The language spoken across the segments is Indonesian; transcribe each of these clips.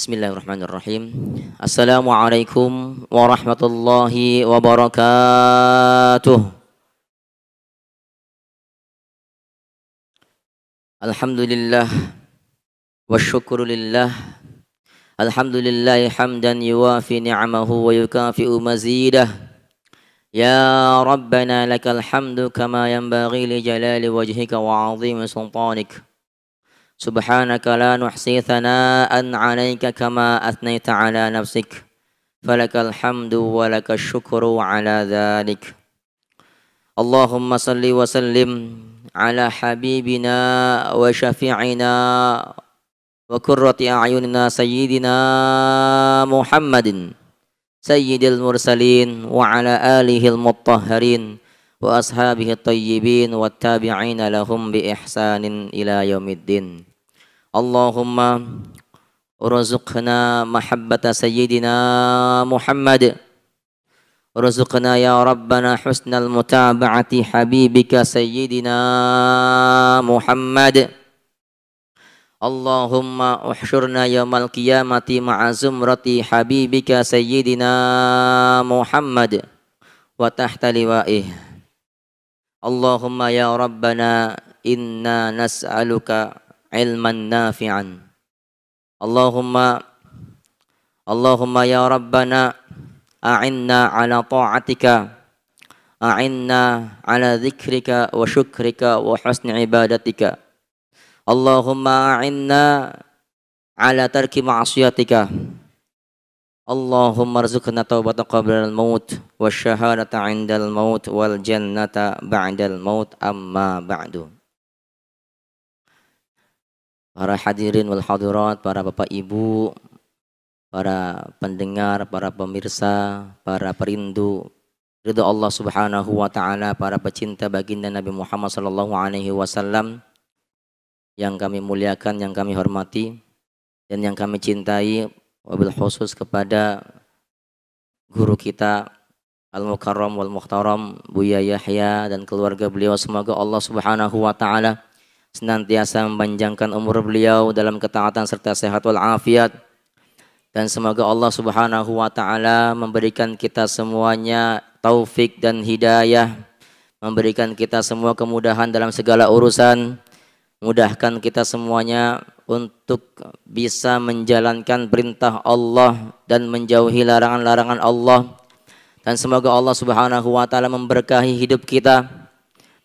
Bismillahirrahmanirrahim. Assalamualaikum warahmatullahi wabarakatuh. Alhamdulillah wa syukru lillah. Alhamdulillah hamdan yuwafi ni'amahu wa yukafi'u mazidah. Ya Rabbana lakal hamdu kama yanbaghi li jalali wajhika wa 'azimi sultanik. سبحانك لا نحصي ثناء عليك كما أثنيت على نفسك فلك الحمد ولك الشكر على ذلك اللهم صل وسلم على حبيبنا وشفيعنا وكرة أعيننا سيدنا محمد سيد المرسلين وعلى آله المطهرين وأصحابه الطيبين والتابعين لهم بإحسان إلى يوم الدين اللهم ارزقنا محبة سيدنا محمد ارزقنا يا ربنا حسن المتابعة حبيبك سيدنا محمد اللهم احشرنا يوم القيامة مع زمرة حبيبك سيدنا محمد وتحت لوائه اللهم يا ربنا إنا نسألك علما نافعا اللهم اللهم يا ربنا أعنا على طاعتك أعنا على ذكرك وشكرك وحسن عبادتك اللهم أعنا على ترك معصيتك اللهم ارزقنا توبة قبل الموت والشهادة عند الموت والجنة بعد الموت أما بعد para hadirin wal hadirat, para bapak ibu, para pendengar, para pemirsa, para perindu ridho Allah Subhanahu wa taala, para pecinta baginda Nabi Muhammad sallallahu alaihi wasallam yang kami muliakan, yang kami hormati dan yang kami cintai wabil khusus kepada guru kita Al-Mukarram wal Muhtaram Buya Yahya dan keluarga beliau semoga Allah Subhanahu wa taala senantiasa memanjangkan umur beliau dalam ketaatan serta sehat wal afiat dan semoga Allah Subhanahu wa taala memberikan kita semuanya taufik dan hidayah memberikan kita semua kemudahan dalam segala urusan mudahkan kita semuanya untuk bisa menjalankan perintah Allah dan menjauhi larangan-larangan Allah dan semoga Allah Subhanahu wa taala memberkahi hidup kita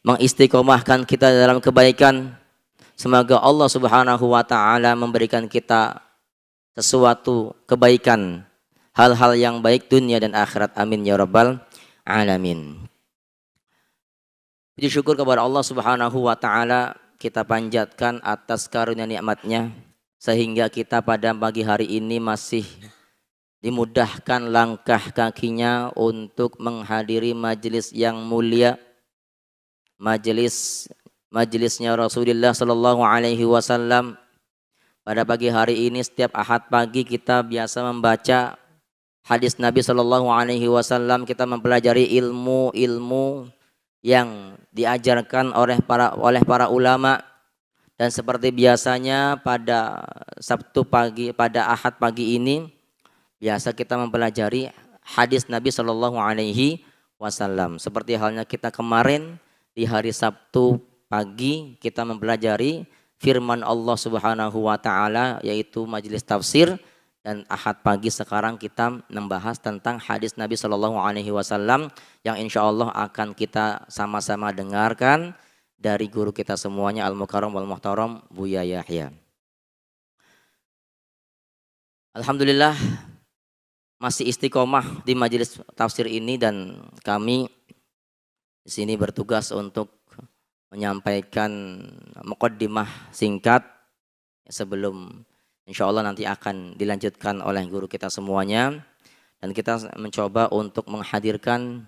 mengistiqomahkan kita dalam kebaikan. Semoga Allah Subhanahu wa taala memberikan kita sesuatu kebaikan, hal-hal yang baik dunia dan akhirat. Amin ya rabbal alamin. Puji syukur kepada Allah Subhanahu wa taala kita panjatkan atas karunia nikmatnya sehingga kita pada pagi hari ini masih dimudahkan langkah kakinya untuk menghadiri majelis yang mulia majelis majelisnya Rasulullah Shallallahu Alaihi Wasallam. Pada pagi hari ini setiap ahad pagi kita biasa membaca hadis Nabi Shallallahu Alaihi Wasallam. Kita mempelajari ilmu-ilmu yang diajarkan oleh para oleh para ulama dan seperti biasanya pada Sabtu pagi pada Ahad pagi ini biasa kita mempelajari hadis Nabi Shallallahu Alaihi Wasallam seperti halnya kita kemarin di hari Sabtu pagi kita mempelajari firman Allah Subhanahu wa taala yaitu majelis tafsir dan Ahad pagi sekarang kita membahas tentang hadis Nabi Shallallahu Alaihi Wasallam yang insya Allah akan kita sama-sama dengarkan dari guru kita semuanya Al Mukarram Wal Muhtaram Buya Yahya. Alhamdulillah masih istiqomah di majelis tafsir ini dan kami di sini bertugas untuk menyampaikan mukaddimah singkat sebelum insya Allah nanti akan dilanjutkan oleh guru kita semuanya dan kita mencoba untuk menghadirkan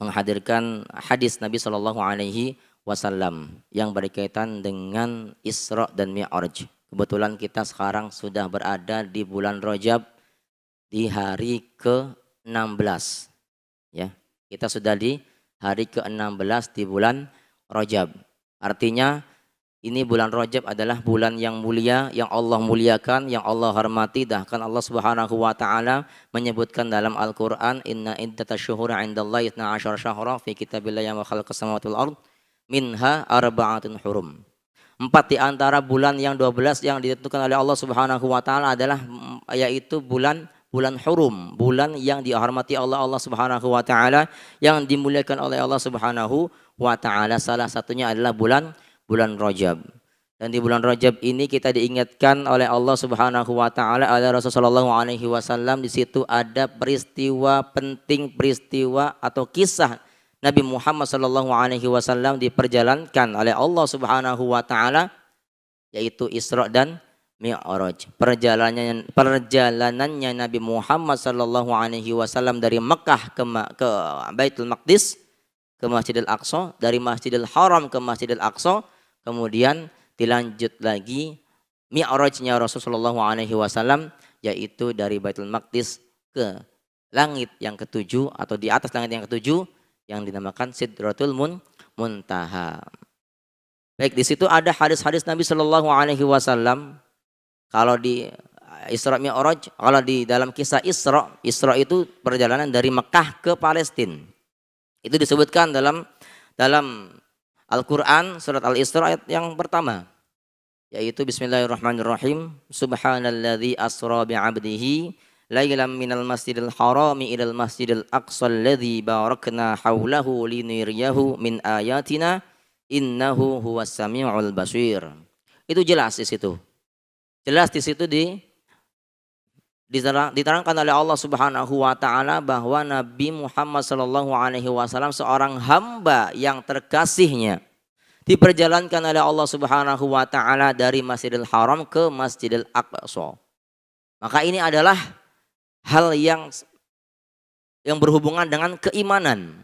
menghadirkan hadis Nabi Shallallahu Alaihi Wasallam yang berkaitan dengan Isra dan Mi'raj. Kebetulan kita sekarang sudah berada di bulan Rojab di hari ke-16. Ya, kita sudah di hari ke-16 di bulan Rajab. Artinya ini bulan Rajab adalah bulan yang mulia, yang Allah muliakan, yang Allah hormati. Bahkan Allah Subhanahu wa taala menyebutkan dalam Al-Qur'an, "Inna asyhur 'indallahi 12 syahra fi kitabillahi wa khalaqas samawati wal ard minha arba'atun hurum." Empat di antara bulan yang 12 yang ditentukan oleh Allah Subhanahu wa taala adalah yaitu bulan bulan hurum, bulan yang dihormati Allah Allah Subhanahu wa taala, yang dimuliakan oleh Allah Subhanahu wa taala. Salah satunya adalah bulan bulan Rajab. Dan di bulan Rajab ini kita diingatkan oleh Allah Subhanahu wa taala oleh Rasulullah sallallahu alaihi wasallam di situ ada peristiwa penting peristiwa atau kisah Nabi Muhammad sallallahu alaihi wasallam diperjalankan oleh Allah Subhanahu wa taala yaitu Isra dan Mi'raj. Perjalanannya perjalanannya Nabi Muhammad sallallahu alaihi wasallam dari Mekah ke ke Baitul Maqdis ke Masjidil Aqsa, dari Masjidil Haram ke Masjidil Aqsa, kemudian dilanjut lagi Mi'rajnya Rasulullah alaihi wasallam yaitu dari Baitul Maqdis ke langit yang ketujuh atau di atas langit yang ketujuh yang dinamakan Sidratul Mun Muntaha. Baik, di situ ada hadis-hadis Nabi Shallallahu alaihi wasallam kalau di eh, Isra Mi'raj, kalau di dalam kisah Isra, Isra itu perjalanan dari Mekah ke Palestina. Itu disebutkan dalam dalam Al-Qur'an surat Al-Isra ayat yang pertama yaitu bismillahirrahmanirrahim subhanalladzi asra bi 'abdihi lailan minal masjidil harami ilal masjidil aqsa alladzi barakna haulahu linuriyahu min ayatina innahu huwas samiul basir itu jelas di situ Jelas di situ di diterangkan oleh Allah Subhanahu wa taala bahwa Nabi Muhammad sallallahu alaihi wasallam seorang hamba yang terkasihnya diperjalankan oleh Allah Subhanahu wa taala dari Masjidil Haram ke Masjidil Aqsa. Maka ini adalah hal yang yang berhubungan dengan keimanan.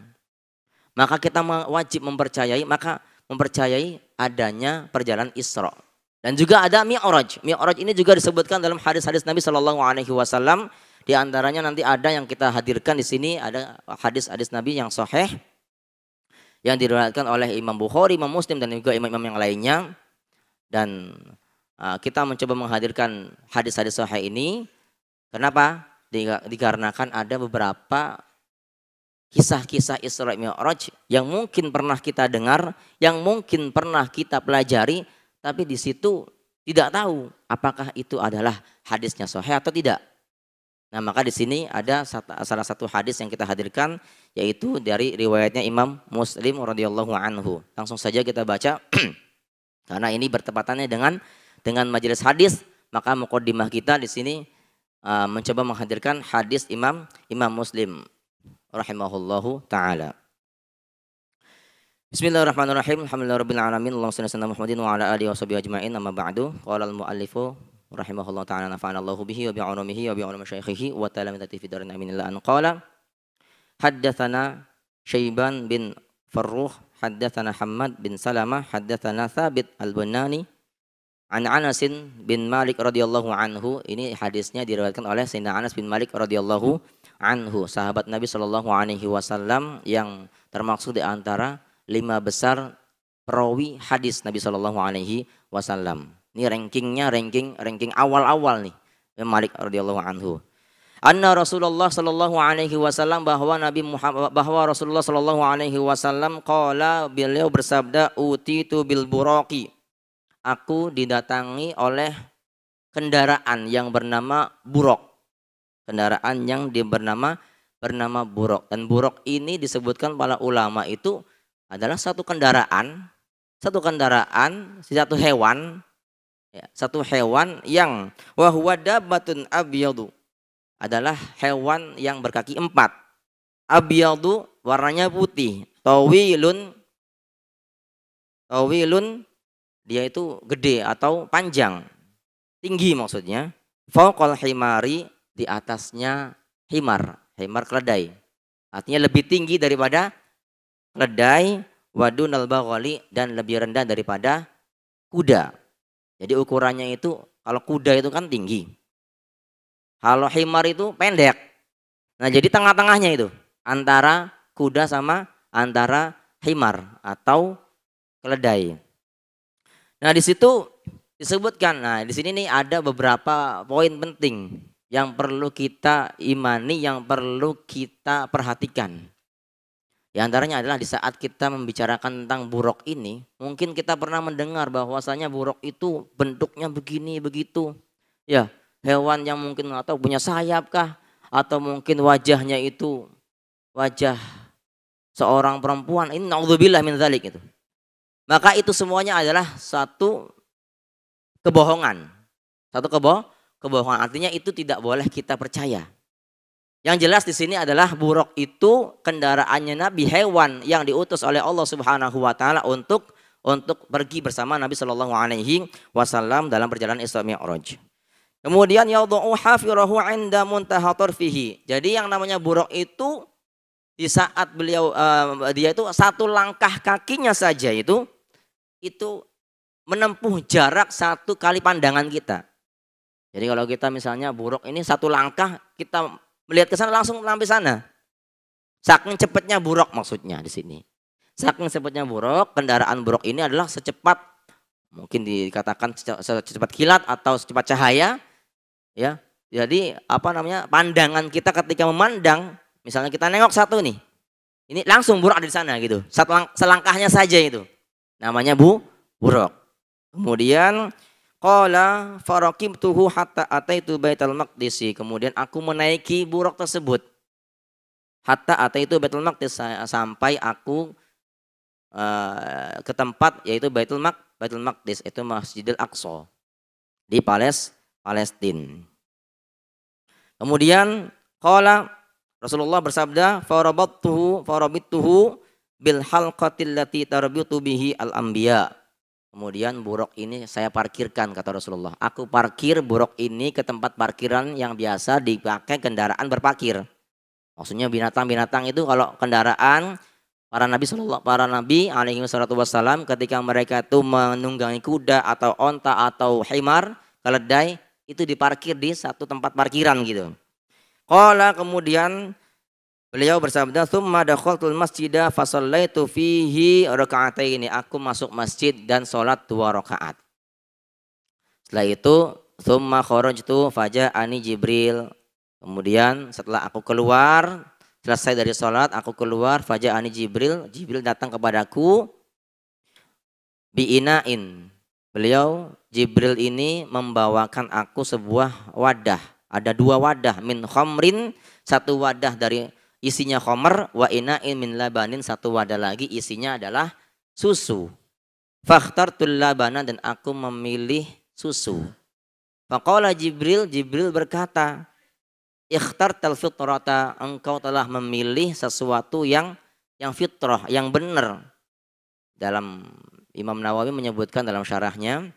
Maka kita wajib mempercayai, maka mempercayai adanya perjalanan Isra. Dan juga ada mi'raj. Mi'raj ini juga disebutkan dalam hadis-hadis Nabi Shallallahu alaihi wasallam. Di antaranya nanti ada yang kita hadirkan di sini ada hadis-hadis Nabi yang sahih yang diriwayatkan oleh Imam Bukhari, Imam Muslim dan juga imam-imam yang lainnya. Dan uh, kita mencoba menghadirkan hadis-hadis sahih ini. Kenapa? Dikarenakan ada beberapa kisah-kisah Isra Mi'raj yang mungkin pernah kita dengar, yang mungkin pernah kita pelajari, tapi di situ tidak tahu apakah itu adalah hadisnya sohe atau tidak. Nah, maka di sini ada salah satu hadis yang kita hadirkan yaitu dari riwayatnya Imam Muslim radhiyallahu anhu. Langsung saja kita baca karena ini bertepatannya dengan dengan majelis hadis, maka mukodimah kita di sini uh, mencoba menghadirkan hadis Imam Imam Muslim rahimahullahu taala. Bismillahirrahmanirrahim. Alhamdulillahirabbil Allahumma shalli ala Muhammadin wa ala alihi washabihi ajmain. Amma ba'du. Qala al-muallifu rahimahullah ta'ala nafa'ana Allahu bihi wa bi'ulumihi wa bi'ulum syaikhihi wa ta'ala fi darin amin illa an qala haddatsana Syaiban bin Farruh haddatsana Hammad bin Salamah haddatsana Thabit al-Bunani an Anas bin Malik radhiyallahu anhu ini hadisnya diriwayatkan oleh Sayyidina Anas bin Malik radhiyallahu anhu sahabat Nabi sallallahu alaihi wasallam yang termasuk di antara lima besar perawi hadis Nabi Shallallahu Alaihi Wasallam. Ini rankingnya ranking ranking awal-awal nih Malik radhiyallahu anhu. Anna Rasulullah sallallahu alaihi wasallam bahwa Nabi Muhammad bahwa Rasulullah sallallahu alaihi wasallam qala beliau bersabda utitu bil buraqi. Aku didatangi oleh kendaraan yang bernama burok. Kendaraan yang bernama bernama burok dan burok ini disebutkan para ulama itu adalah satu kendaraan, satu kendaraan, satu hewan, ya, satu hewan yang wahwada batun abiyadu adalah hewan yang berkaki empat. Abiyadu warnanya putih. Tawilun, tawilun dia itu gede atau panjang, tinggi maksudnya. Fokol himari di atasnya himar, himar keledai. Artinya lebih tinggi daripada wadu wadunal bagoli dan lebih rendah daripada kuda. Jadi ukurannya itu kalau kuda itu kan tinggi. Kalau himar itu pendek. Nah, jadi tengah-tengahnya itu antara kuda sama antara himar atau keledai. Nah, di situ disebutkan. Nah, di sini nih ada beberapa poin penting yang perlu kita imani, yang perlu kita perhatikan. Di antaranya adalah di saat kita membicarakan tentang buruk ini, mungkin kita pernah mendengar bahwasanya buruk itu bentuknya begini begitu. Ya, hewan yang mungkin atau punya sayapkah atau mungkin wajahnya itu wajah seorang perempuan. Ini naudzubillah min dzalik itu. Maka itu semuanya adalah satu kebohongan. Satu kebo kebohongan. Artinya itu tidak boleh kita percaya. Yang jelas di sini adalah buruk itu kendaraannya Nabi hewan yang diutus oleh Allah Subhanahu wa taala untuk untuk pergi bersama Nabi Shallallahu alaihi wasallam dalam perjalanan Isra Mi'raj. Kemudian yadhu hafirahu 'inda muntaha tarfihi. Jadi yang namanya buruk itu di saat beliau uh, dia itu satu langkah kakinya saja itu itu menempuh jarak satu kali pandangan kita. Jadi kalau kita misalnya buruk ini satu langkah kita melihat ke sana langsung sampai sana. Saking cepatnya buruk maksudnya di sini. Saking cepatnya buruk, kendaraan buruk ini adalah secepat mungkin dikatakan secepat kilat atau secepat cahaya ya. Jadi apa namanya? pandangan kita ketika memandang, misalnya kita nengok satu nih. Ini langsung buruk ada di sana gitu. Satu selangkahnya saja itu. Namanya bu buruk. Kemudian Qala tuhu hatta ataitu Baitul Maqdis. Kemudian aku menaiki buruk tersebut. Hatta ataitu Baitul Maqdis sampai aku uh, ke tempat yaitu Baitul mak Baitul Maqdis itu Masjidil Aqsa di Pales Palestin. Kemudian qala Rasulullah bersabda farabattuhu farabittuhu bil halqatil lati tarbitu bihi al anbiya Kemudian buruk ini saya parkirkan kata Rasulullah. Aku parkir buruk ini ke tempat parkiran yang biasa dipakai kendaraan berparkir. Maksudnya binatang-binatang itu kalau kendaraan para nabi sallallahu para nabi alaihi wasallam ketika mereka itu menunggangi kuda atau onta atau himar, keledai itu diparkir di satu tempat parkiran gitu. Kala kemudian Beliau bersabda, "Tsumma dakhaltul masjida fa sallaitu fihi ini. Aku masuk masjid dan salat dua rakaat. Setelah itu, "Tsumma kharajtu ani Jibril." Kemudian setelah aku keluar, selesai dari salat, aku keluar, ani Jibril, Jibril datang kepadaku biinain. Beliau Jibril ini membawakan aku sebuah wadah. Ada dua wadah min khomrin, satu wadah dari isinya khomer, wa ina'in min labanin satu wadah lagi isinya adalah susu. faktor labana dan aku memilih susu. Faqala Jibril, Jibril berkata, ikhtar tal fitrata, engkau telah memilih sesuatu yang yang fitrah, yang benar. Dalam Imam Nawawi menyebutkan dalam syarahnya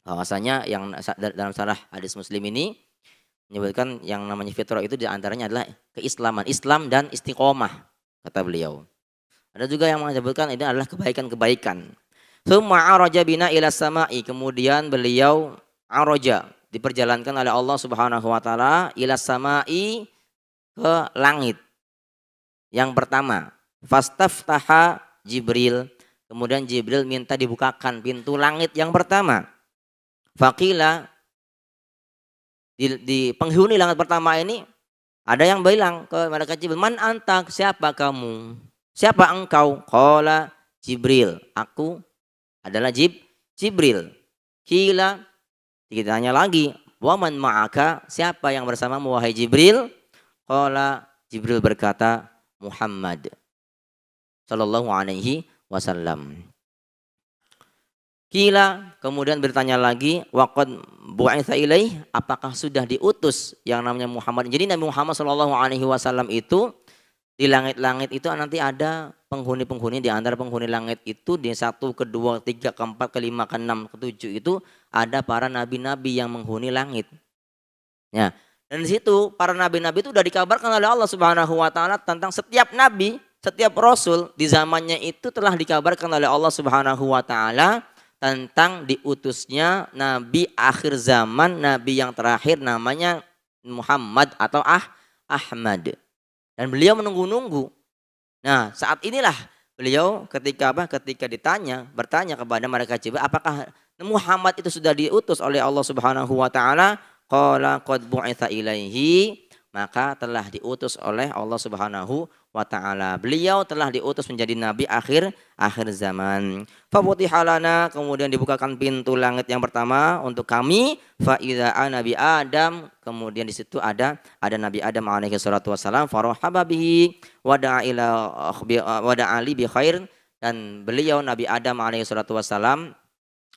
bahwasanya yang dalam syarah hadis Muslim ini menyebutkan yang namanya fitrah itu diantaranya adalah keislaman, Islam dan istiqomah, kata beliau. Ada juga yang menyebutkan ini adalah kebaikan-kebaikan. semua araja bina ila sama'i. Kemudian beliau araja, diperjalankan oleh Allah Subhanahu wa taala ila sama'i ke langit. Yang pertama, fastaftaha Jibril. Kemudian Jibril minta dibukakan pintu langit yang pertama. Faqila di, di penghuni langit pertama ini ada yang bilang ke malaikat Jibril, "Man antak? Siapa kamu? Siapa engkau?" Qala Jibril, "Aku adalah Jib Jibril." Kila kita tanya lagi, "Waman ma'aka? Siapa yang bersama wahai Jibril?" Qala Jibril berkata, "Muhammad." Sallallahu alaihi wasallam. Kila kemudian bertanya lagi, waqad bu'itsa ilaih, apakah sudah diutus yang namanya Muhammad? Jadi Nabi Muhammad Shallallahu alaihi wasallam itu di langit-langit itu nanti ada penghuni-penghuni di antara penghuni langit itu di satu, kedua, tiga, keempat, kelima, keenam, ketujuh itu ada para nabi-nabi yang menghuni langit. Ya. Dan di situ para nabi-nabi itu sudah dikabarkan oleh Allah Subhanahu wa taala tentang setiap nabi, setiap rasul di zamannya itu telah dikabarkan oleh Allah Subhanahu wa taala tentang diutusnya nabi akhir zaman, nabi yang terakhir namanya Muhammad atau ah Ahmad. Dan beliau menunggu-nunggu. Nah, saat inilah beliau ketika apa? Ketika ditanya, bertanya kepada mereka coba apakah Muhammad itu sudah diutus oleh Allah Subhanahu wa taala? Qala qad maka telah diutus oleh Allah Subhanahu wa taala. Beliau telah diutus menjadi nabi akhir akhir zaman. halana kemudian dibukakan pintu langit yang pertama untuk kami fa nabi Adam kemudian di situ ada ada nabi Adam alaihi salatu wasalam farahaba bihi wada'a ila wada'a ali bi khair dan beliau nabi Adam alaihi salatu wasalam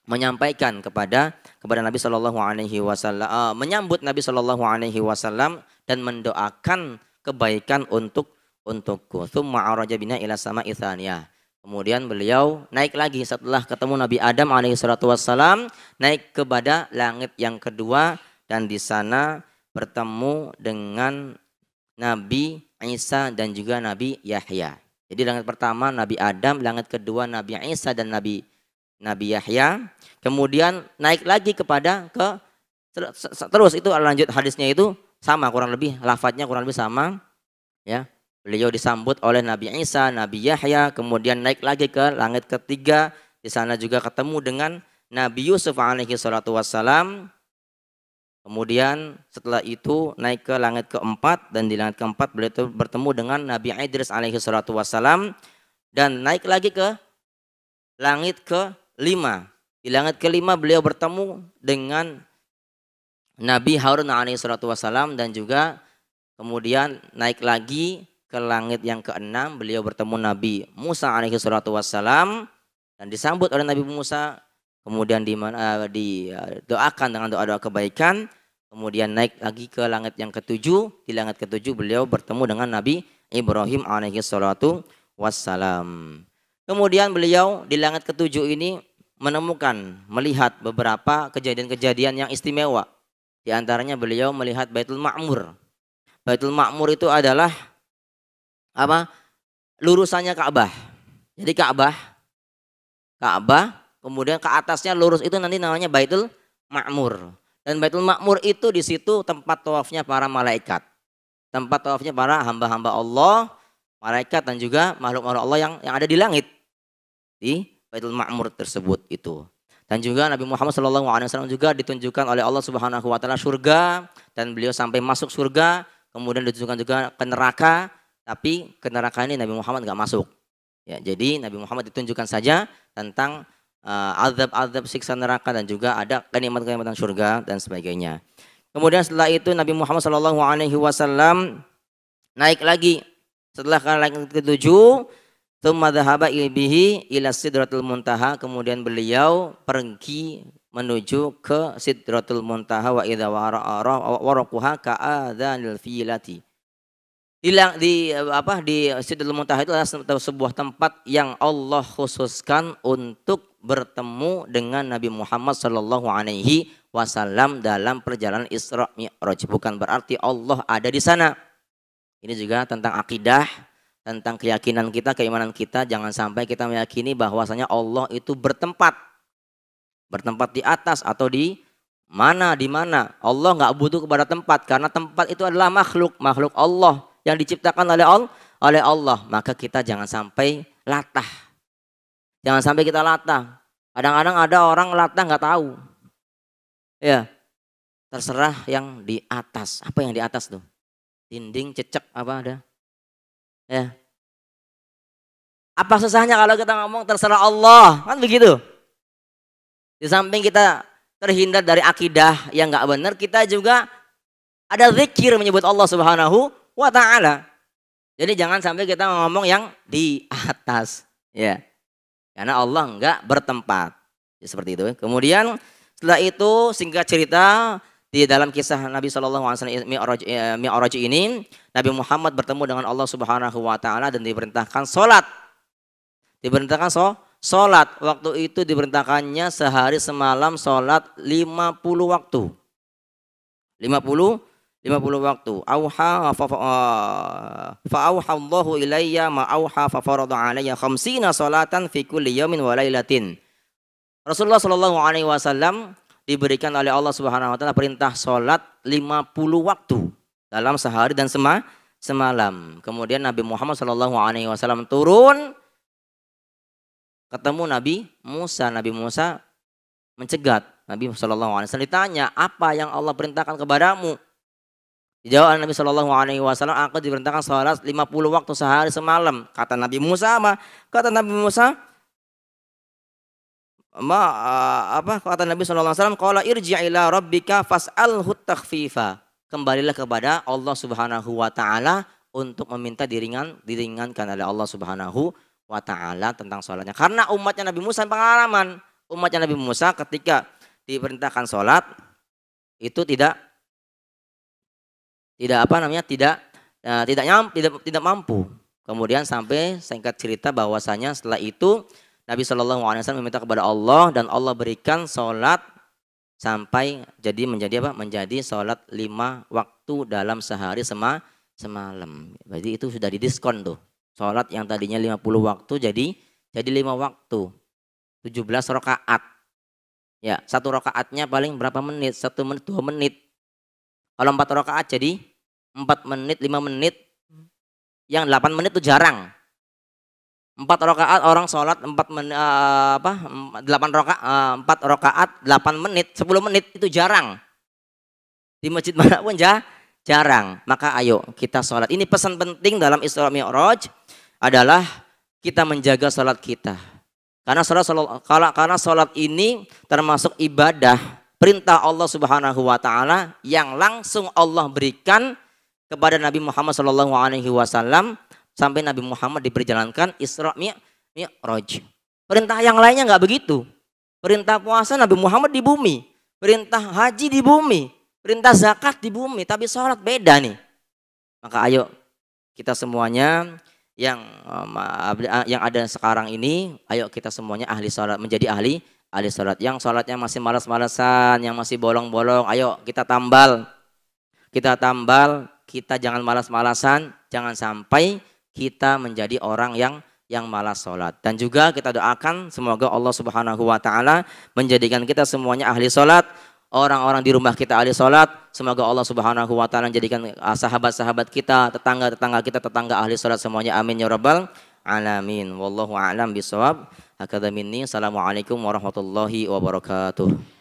menyampaikan kepada kepada Nabi Shallallahu Alaihi Wasallam uh, eh, menyambut Nabi Shallallahu Alaihi Wasallam dan mendoakan kebaikan untuk untukku. Summa araja bina ila sama ithaniya. Kemudian beliau naik lagi setelah ketemu Nabi Adam alaihi salatu wassalam, naik kepada langit yang kedua dan di sana bertemu dengan Nabi Isa dan juga Nabi Yahya. Jadi langit pertama Nabi Adam, langit kedua Nabi Isa dan Nabi Nabi Yahya. Kemudian naik lagi kepada ke terus itu lanjut hadisnya itu sama kurang lebih lafadznya kurang lebih sama ya Beliau disambut oleh Nabi Isa, Nabi Yahya, kemudian naik lagi ke langit ketiga. Di sana juga ketemu dengan Nabi Yusuf alaihi salatu wassalam. Kemudian setelah itu naik ke langit keempat dan di langit keempat beliau bertemu dengan Nabi Idris alaihi salatu wassalam dan naik lagi ke langit ke lima Di langit kelima beliau bertemu dengan Nabi Harun alaihi salatu wassalam dan juga kemudian naik lagi ke langit yang keenam beliau bertemu Nabi Musa alaihi salatu wassalam dan disambut oleh Nabi Musa kemudian di uh, eh, doakan dengan doa-doa kebaikan kemudian naik lagi ke langit yang ketujuh di langit ketujuh beliau bertemu dengan Nabi Ibrahim alaihi salatu wassalam kemudian beliau di langit ketujuh ini menemukan melihat beberapa kejadian-kejadian yang istimewa di antaranya beliau melihat Baitul Ma'mur Baitul Ma'mur itu adalah apa lurusannya Ka'bah. Jadi Ka'bah Ka'bah kemudian ke atasnya lurus itu nanti namanya Baitul Ma'mur. Dan Baitul Ma'mur itu di situ tempat tawafnya para malaikat. Tempat tawafnya para hamba-hamba Allah, malaikat dan juga makhluk-makhluk Allah yang yang ada di langit. Di Baitul Ma'mur tersebut itu. Dan juga Nabi Muhammad SAW juga ditunjukkan oleh Allah Subhanahu wa taala surga dan beliau sampai masuk surga, kemudian ditunjukkan juga ke neraka tapi ke neraka ini Nabi Muhammad nggak masuk. Ya, jadi Nabi Muhammad ditunjukkan saja tentang uh, azab-azab siksa neraka dan juga ada kenikmatan-kenikmatan surga dan sebagainya. Kemudian setelah itu Nabi Muhammad Shallallahu Alaihi Wasallam naik lagi setelah naik ketujuh Thumma dhahaba ilbihi ila sidratul muntaha. Kemudian beliau pergi menuju ke sidratul muntaha wa idha warakuha ka'adhanil filati. Di, di apa di Sidul Muntaha itu adalah sebuah tempat yang Allah khususkan untuk bertemu dengan Nabi Muhammad Shallallahu Alaihi Wasallam dalam perjalanan Isra Mi'raj. Bukan berarti Allah ada di sana. Ini juga tentang akidah, tentang keyakinan kita, keimanan kita. Jangan sampai kita meyakini bahwasanya Allah itu bertempat, bertempat di atas atau di mana di mana. Allah nggak butuh kepada tempat karena tempat itu adalah makhluk, makhluk Allah yang diciptakan oleh Allah, oleh Allah, maka kita jangan sampai latah. Jangan sampai kita latah. Kadang-kadang ada orang latah nggak tahu. Ya, terserah yang di atas. Apa yang di atas tuh? Dinding, cecek, apa ada? Ya. Apa susahnya kalau kita ngomong terserah Allah? Kan begitu. Di samping kita terhindar dari akidah yang nggak benar, kita juga ada zikir menyebut Allah Subhanahu wa ta'ala. Jadi jangan sampai kita ngomong yang di atas. ya Karena Allah enggak bertempat. Ya, seperti itu. Kemudian setelah itu singkat cerita di dalam kisah Nabi SAW Alaihi Mi eh, Mi'raj ini Nabi Muhammad bertemu dengan Allah Subhanahu Wa Taala dan diperintahkan sholat diperintahkan so sholat waktu itu diperintahkannya sehari semalam sholat 50 waktu 50 50 waktu. Auha ah, fa auha Allahu ilayya ma auha fa farada alayya 50 salatan fi kulli yawmin wa lailatin. Rasulullah sallallahu alaihi wasallam diberikan oleh Allah Subhanahu wa taala perintah salat 50 waktu dalam sehari dan sema semalam. Kemudian Nabi Muhammad sallallahu alaihi wasallam turun ketemu Nabi Musa. Nabi Musa mencegat Nabi Shallallahu Alaihi Wasallam ditanya apa yang Allah perintahkan kepadamu Jawab Nabi Shallallahu Alaihi Wasallam, aku diperintahkan sholat 50 waktu sehari semalam. Kata Nabi Musa apa? Kata Nabi Musa, ma, uh, apa kata Nabi Shallallahu Alaihi Wasallam? Kalau irji ila Rabbika fas'al takfifa. Kembalilah kepada Allah Subhanahu Wa Taala untuk meminta diringan diringankan oleh Allah Subhanahu Wa Taala tentang sholatnya. Karena umatnya Nabi Musa pengalaman umatnya Nabi Musa ketika diperintahkan sholat itu tidak tidak apa namanya tidak uh, tidak nyam, tidak tidak mampu. Kemudian sampai singkat cerita bahwasanya setelah itu Nabi Shallallahu Alaihi Wasallam meminta kepada Allah dan Allah berikan sholat sampai jadi menjadi apa? Menjadi sholat lima waktu dalam sehari sema semalam. Jadi itu sudah didiskon tuh. Sholat yang tadinya lima puluh waktu jadi jadi lima waktu. tujuh belas rakaat. Ya, satu rakaatnya paling berapa menit? Satu menit, dua menit. Kalau empat rakaat jadi empat menit, lima menit. Yang delapan menit itu jarang. Empat rakaat orang sholat empat menit eh, apa delapan rakaat eh, empat rakaat delapan menit sepuluh menit itu jarang di masjid manapun ya jarang maka ayo kita sholat ini pesan penting dalam Isra Mi'raj adalah kita menjaga sholat kita karena sholat, sholat kalau karena sholat ini termasuk ibadah perintah Allah Subhanahu wa taala yang langsung Allah berikan kepada Nabi Muhammad sallallahu alaihi wasallam sampai Nabi Muhammad diperjalankan Isra Mi'raj. Perintah yang lainnya nggak begitu. Perintah puasa Nabi Muhammad di bumi, perintah haji di bumi, perintah zakat di bumi, tapi sholat beda nih. Maka ayo kita semuanya yang eh, eh, yang ada sekarang ini, ayo kita semuanya ahli sholat menjadi ahli ahli sholat. Yang sholatnya masih malas-malasan, yang masih bolong-bolong, ayo kita tambal. Kita tambal, kita jangan malas-malasan, jangan sampai kita menjadi orang yang yang malas sholat. Dan juga kita doakan semoga Allah subhanahu wa ta'ala menjadikan kita semuanya ahli sholat, orang-orang di rumah kita ahli sholat. Semoga Allah Subhanahu wa Ta'ala jadikan ah, sahabat-sahabat kita, tetangga-tetangga kita, tetangga ahli sholat semuanya. Amin ya Rabbal alamin. Wallahu a'lam bisawab. Hakadha minni. Assalamualaikum warahmatullahi wabarakatuh.